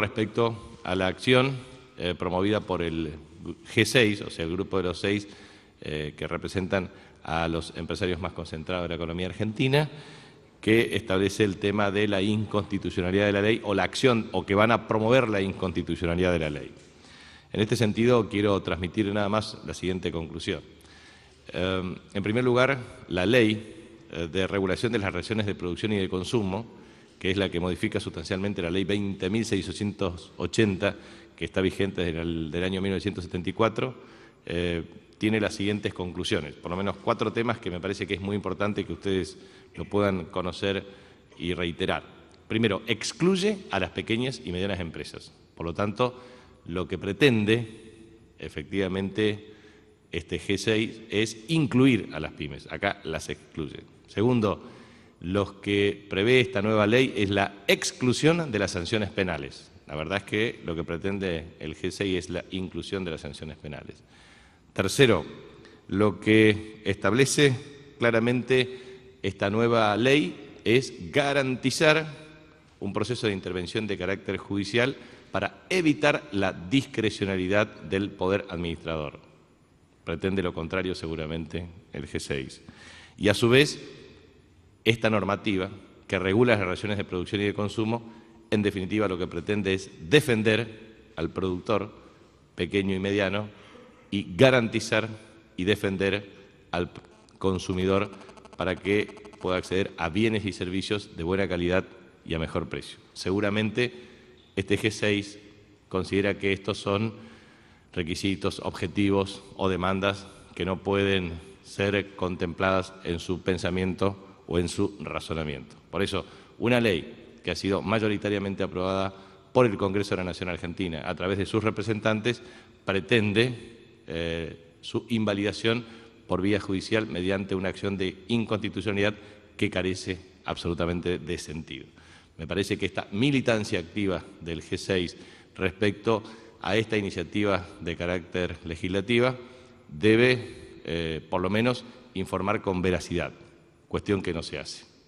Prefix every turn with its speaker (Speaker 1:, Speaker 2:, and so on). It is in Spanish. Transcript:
Speaker 1: respecto a la acción eh, promovida por el G6, o sea, el grupo de los seis eh, que representan a los empresarios más concentrados de la economía argentina, que establece el tema de la inconstitucionalidad de la ley o la acción o que van a promover la inconstitucionalidad de la ley. En este sentido, quiero transmitir nada más la siguiente conclusión. Eh, en primer lugar, la ley de regulación de las relaciones de producción y de consumo, que es la que modifica sustancialmente la ley 20.680, que está vigente desde el del año 1974, eh, tiene las siguientes conclusiones, por lo menos cuatro temas que me parece que es muy importante que ustedes lo puedan conocer y reiterar. Primero, excluye a las pequeñas y medianas empresas. Por lo tanto, lo que pretende efectivamente este G6 es incluir a las pymes. Acá las excluye. Segundo, los que prevé esta nueva ley es la exclusión de las sanciones penales. La verdad es que lo que pretende el G6 es la inclusión de las sanciones penales. Tercero, lo que establece claramente esta nueva ley es garantizar un proceso de intervención de carácter judicial para evitar la discrecionalidad del poder administrador. Pretende lo contrario seguramente el G6. Y a su vez esta normativa que regula las relaciones de producción y de consumo, en definitiva lo que pretende es defender al productor pequeño y mediano y garantizar y defender al consumidor para que pueda acceder a bienes y servicios de buena calidad y a mejor precio. Seguramente este G6 considera que estos son requisitos, objetivos o demandas que no pueden ser contempladas en su pensamiento o en su razonamiento. Por eso, una ley que ha sido mayoritariamente aprobada por el Congreso de la Nación Argentina a través de sus representantes pretende eh, su invalidación por vía judicial mediante una acción de inconstitucionalidad que carece absolutamente de sentido. Me parece que esta militancia activa del G6 respecto a esta iniciativa de carácter legislativa debe, eh, por lo menos, informar con veracidad cuestión que no se hace.